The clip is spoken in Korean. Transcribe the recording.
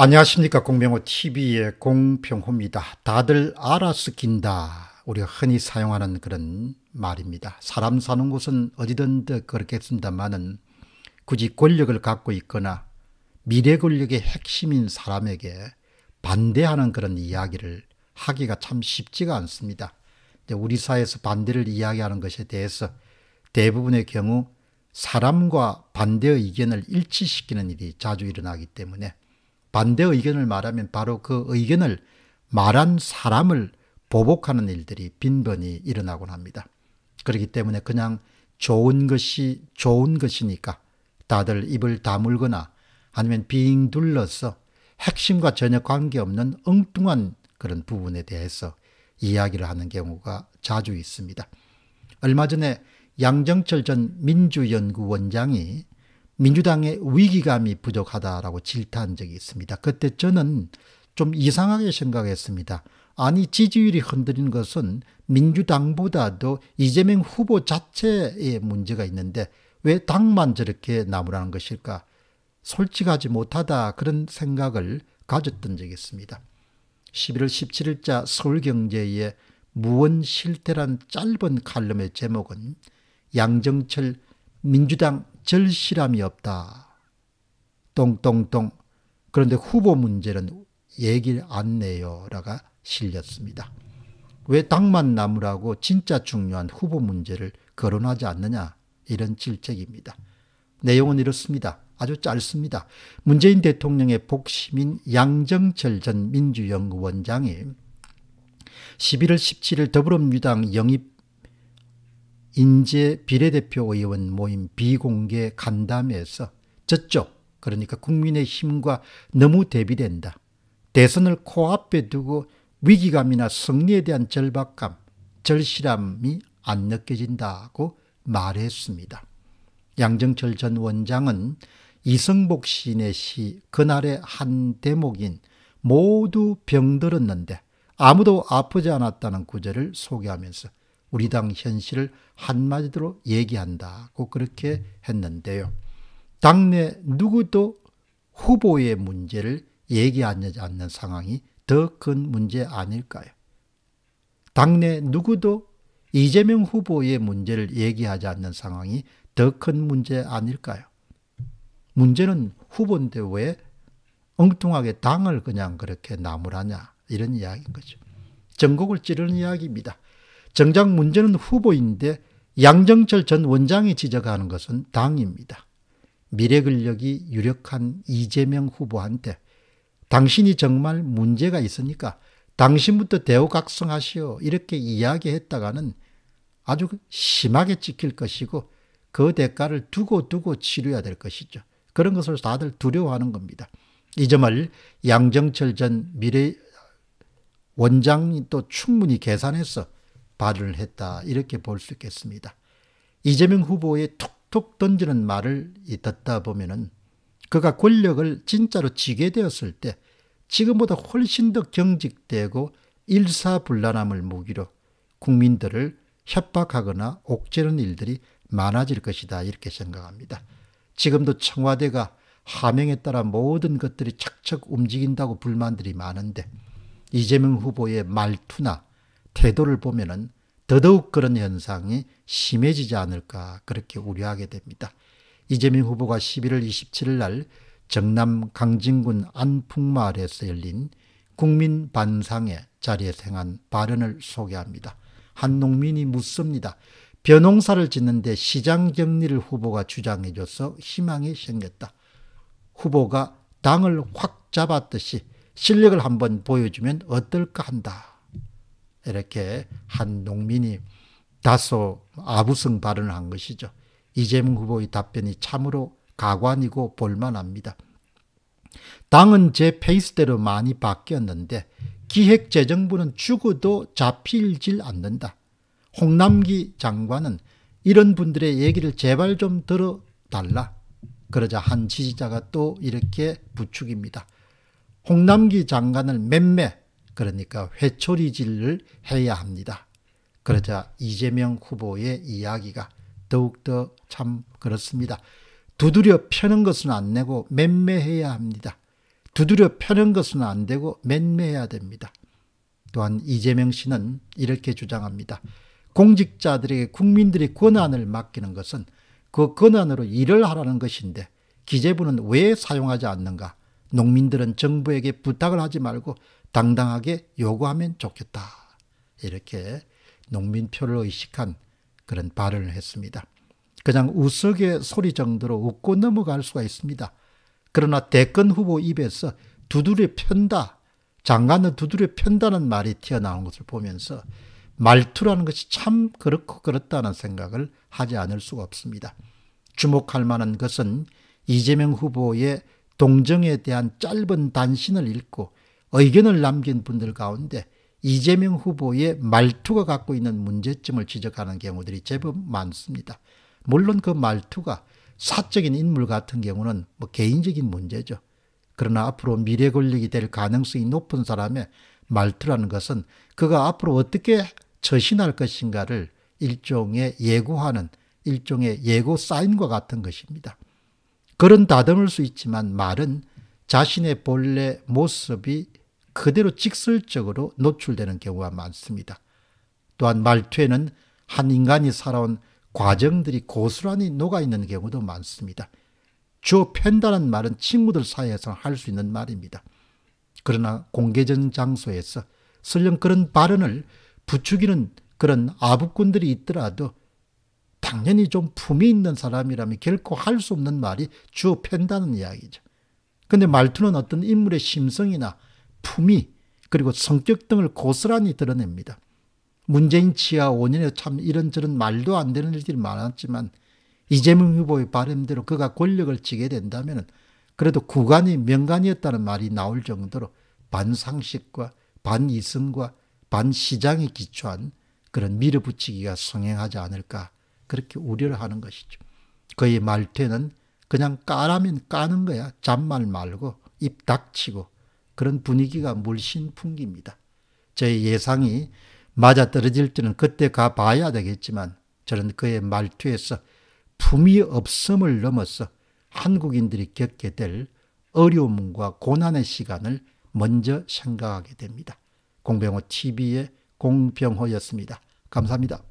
안녕하십니까 공병호 TV의 공병호입니다. 다들 알아서 긴다. 우리가 흔히 사용하는 그런 말입니다. 사람 사는 곳은 어디든 그렇겠습니다만은 굳이 권력을 갖고 있거나 미래 권력의 핵심인 사람에게 반대하는 그런 이야기를 하기가 참 쉽지가 않습니다. 우리 사회에서 반대를 이야기하는 것에 대해서 대부분의 경우 사람과 반대의 의견을 일치시키는 일이 자주 일어나기 때문에 반대 의견을 말하면 바로 그 의견을 말한 사람을 보복하는 일들이 빈번히 일어나곤 합니다. 그렇기 때문에 그냥 좋은 것이 좋은 것이니까 다들 입을 다물거나 아니면 빙 둘러서 핵심과 전혀 관계없는 엉뚱한 그런 부분에 대해서 이야기를 하는 경우가 자주 있습니다. 얼마 전에 양정철 전 민주연구원장이 민주당의 위기감이 부족하다라고 질타한 적이 있습니다. 그때 저는 좀 이상하게 생각했습니다. 아니 지지율이 흔들리는 것은 민주당보다도 이재명 후보 자체의 문제가 있는데 왜 당만 저렇게 나무라는 것일까? 솔직하지 못하다 그런 생각을 가졌던 적이 있습니다. 11월 17일자 서울경제의 무원 실태란 짧은 칼럼의 제목은 양정철 민주당 절실함이 없다. 똥똥똥. 그런데 후보 문제는 얘기를 안 내요라가 실렸습니다. 왜 당만 남으라고 진짜 중요한 후보 문제를 거론하지 않느냐 이런 질책입니다. 내용은 이렇습니다. 아주 짧습니다. 문재인 대통령의 복심인 양정철 전 민주연구원장이 11월 17일 더불어민주당 영입 인재 비례대표 의원 모임 비공개 간담회에서 저쪽 그러니까 국민의 힘과 너무 대비된다. 대선을 코앞에 두고 위기감이나 승리에 대한 절박감, 절실함이 안 느껴진다고 말했습니다. 양정철 전 원장은 이성복 시인의 시 그날의 한 대목인 모두 병들었는데 아무도 아프지 않았다는 구절을 소개하면서 우리 당 현실을 한마디로 얘기한다고 그렇게 했는데요. 당내 누구도 후보의 문제를 얘기하지 않는 상황이 더 큰 문제 아닐까요? 당내 누구도 이재명 후보의 문제를 얘기하지 않는 상황이 더 큰 문제 아닐까요? 문제는 후보인데 왜 엉뚱하게 당을 그냥 그렇게 나무라냐 이런 이야기인 거죠. 전국을 찌르는 이야기입니다. 정작 문제는 후보인데 양정철 전 원장이 지적하는 것은 당입니다. 미래 근력이 유력한 이재명 후보한테 당신이 정말 문제가 있으니까 당신부터 대우각성하시오 이렇게 이야기했다가는 아주 심하게 찍힐 것이고 그 대가를 두고두고 두고 치료해야 될 것이죠. 그런 것을 다들 두려워하는 겁니다. 이 점을 양정철 전 미래 원장이 또 충분히 계산해서 발을 언 했다 이렇게 볼 수 있겠습니다. 이재명 후보의 툭툭 던지는 말을 듣다 보면은 그가 권력을 진짜로 쥐게 되었을 때 지금보다 훨씬 더 경직되고 일사불란함을 무기로 국민들을 협박하거나 옥죄는 일들이 많아질 것이다 이렇게 생각합니다. 지금도 청와대가 하명에 따라 모든 것들이 착착 움직인다고 불만들이 많은데 이재명 후보의 말투나 태도를 보면은 더더욱 그런 현상이 심해지지 않을까 그렇게 우려하게 됩니다. 이재명 후보가 11월 27일 날 정남 강진군 안풍마을에서 열린 국민 반상회 자리에서 한 발언을 소개합니다. 한 농민이 묻습니다. 벼농사를 짓는데 시장 정리를 후보가 주장해줘서 희망이 생겼다. 후보가 당을 확 잡았듯이 실력을 한번 보여주면 어떨까 한다. 이렇게 한 농민이 다소 아부성 발언을 한 것이죠. 이재명 후보의 답변이 참으로 가관이고 볼만합니다. 당은 제 페이스대로 많이 바뀌었는데 기획재정부는 죽어도 잡힐질 않는다. 홍남기 장관은 이런 분들의 얘기를 제발 좀 들어달라. 그러자 한 지지자가 또 이렇게 부축입니다. 홍남기 장관을 맴매 그러니까 회초리질을 해야 합니다. 그러자 음. 이재명 후보의 이야기가 더욱더 참 그렇습니다. 두드려 펴는 것은 안 내고 맴매해야 합니다. 두드려 펴는 것은 안 되고 맴매해야 됩니다. 또한 이재명 씨는 이렇게 주장합니다. 공직자들에게 국민들의 권한을 맡기는 것은 그 권한으로 일을 하라는 것인데 기재부는 왜 사용하지 않는가? 농민들은 정부에게 부탁을 하지 말고 당당하게 요구하면 좋겠다. 이렇게 농민표를 의식한 그런 발언을 했습니다. 그냥 우스개 소리 정도로 웃고 넘어갈 수가 있습니다. 그러나 대권 후보 입에서 두드려 편다, 장관을 두드려 편다는 말이 튀어나온 것을 보면서 말투라는 것이 참 그렇고 그렇다는 생각을 하지 않을 수가 없습니다. 주목할 만한 것은 이재명 후보의 동정에 대한 짧은 단신을 읽고 의견을 남긴 분들 가운데 이재명 후보의 말투가 갖고 있는 문제점을 지적하는 경우들이 제법 많습니다. 물론 그 말투가 사적인 인물 같은 경우는 뭐 개인적인 문제죠. 그러나 앞으로 미래 권력이 될 가능성이 높은 사람의 말투라는 것은 그가 앞으로 어떻게 처신할 것인가를 일종의 예고하는 일종의 예고 사인과 같은 것입니다. 그런 다듬을 수 있지만 말은 자신의 본래 모습이 그대로 직설적으로 노출되는 경우가 많습니다. 또한 말투에는 한 인간이 살아온 과정들이 고스란히 녹아있는 경우도 많습니다. 주어 팬다는 말은 친구들 사이에서 할 수 있는 말입니다. 그러나 공개적인 장소에서 설령 그런 발언을 부추기는 그런 아부꾼들이 있더라도 당연히 좀 품이 있는 사람이라면 결코 할 수 없는 말이 주어 팬다는 이야기죠. 근데 말투는 어떤 인물의 심성이나 품위 그리고 성격 등을 고스란히 드러냅니다. 문재인 치하 5년에 참 이런저런 말도 안 되는 일들이 많았지만 이재명 후보의 바람대로 그가 권력을 지게 된다면 그래도 구간이 명간이었다는 말이 나올 정도로 반상식과 반이성과 반시장에 기초한 그런 밀어붙이기가 성행하지 않을까 그렇게 우려를 하는 것이죠. 그의 말태는 그냥 까라면 까는 거야. 잔말 말고 입 닥치고 그런 분위기가 물씬 풍깁니다. 저의 예상이 맞아떨어질지는 그때 가봐야 되겠지만 저는 그의 말투에서 품이 없음을 넘어서 한국인들이 겪게 될 어려움과 고난의 시간을 먼저 생각하게 됩니다. 공병호 TV의 공병호였습니다. 감사합니다.